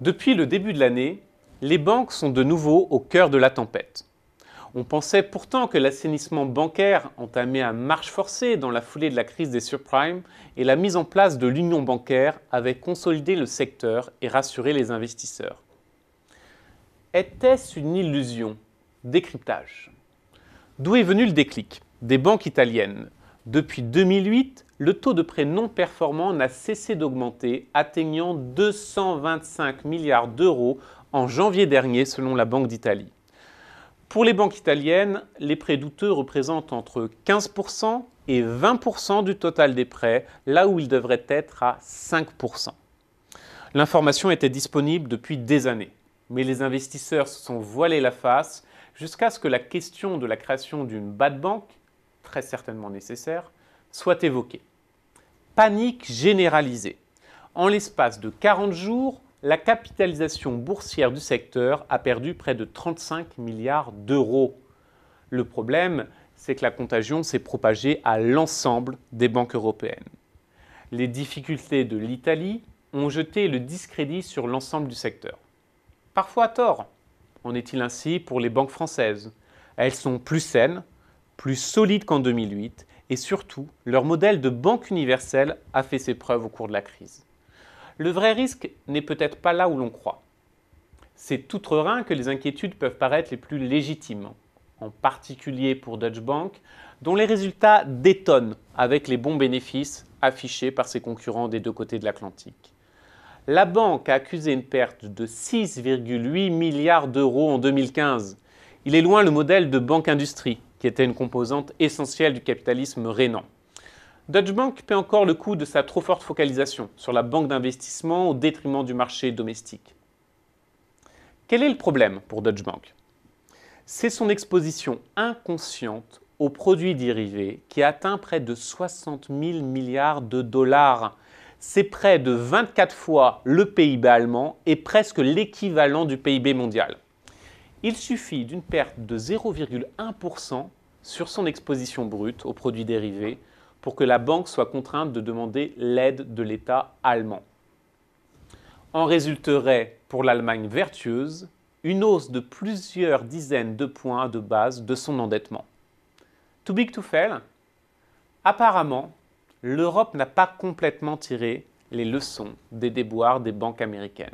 Depuis le début de l'année, les banques sont de nouveau au cœur de la tempête. On pensait pourtant que l'assainissement bancaire entamé à marche forcée dans la foulée de la crise des subprimes et la mise en place de l'union bancaire avaient consolidé le secteur et rassuré les investisseurs. Était-ce une illusion Décryptage. D'où est venu le déclic Des banques italiennes, depuis 2008, le taux de prêts non performants n'a cessé d'augmenter, atteignant 225 milliards d'euros en janvier dernier selon la Banque d'Italie. Pour les banques italiennes, les prêts douteux représentent entre 15% et 20% du total des prêts, là où ils devraient être à 5%. L'information était disponible depuis des années, mais les investisseurs se sont voilés la face jusqu'à ce que la question de la création d'une bad bank très certainement nécessaire, soit évoqué. Panique généralisée. En l'espace de 40 jours, la capitalisation boursière du secteur a perdu près de 35 milliards d'euros. Le problème, c'est que la contagion s'est propagée à l'ensemble des banques européennes. Les difficultés de l'Italie ont jeté le discrédit sur l'ensemble du secteur. Parfois à tort. En est-il ainsi pour les banques françaises Elles sont plus saines, plus solide qu'en 2008 et surtout, leur modèle de banque universelle a fait ses preuves au cours de la crise. Le vrai risque n'est peut-être pas là où l'on croit. C'est tout rhin que les inquiétudes peuvent paraître les plus légitimes, en particulier pour Deutsche Bank, dont les résultats détonnent avec les bons bénéfices affichés par ses concurrents des deux côtés de l'Atlantique. La banque a accusé une perte de 6,8 milliards d'euros en 2015. Il est loin le modèle de banque industrie, qui était une composante essentielle du capitalisme rénan. Deutsche Bank paie encore le coût de sa trop forte focalisation sur la banque d'investissement au détriment du marché domestique. Quel est le problème pour Deutsche Bank C'est son exposition inconsciente aux produits dérivés qui atteint près de 60 000 milliards de dollars. C'est près de 24 fois le PIB allemand et presque l'équivalent du PIB mondial il suffit d'une perte de 0,1% sur son exposition brute aux produits dérivés pour que la banque soit contrainte de demander l'aide de l'État allemand. En résulterait, pour l'Allemagne vertueuse, une hausse de plusieurs dizaines de points de base de son endettement. Too big to fail Apparemment, l'Europe n'a pas complètement tiré les leçons des déboires des banques américaines.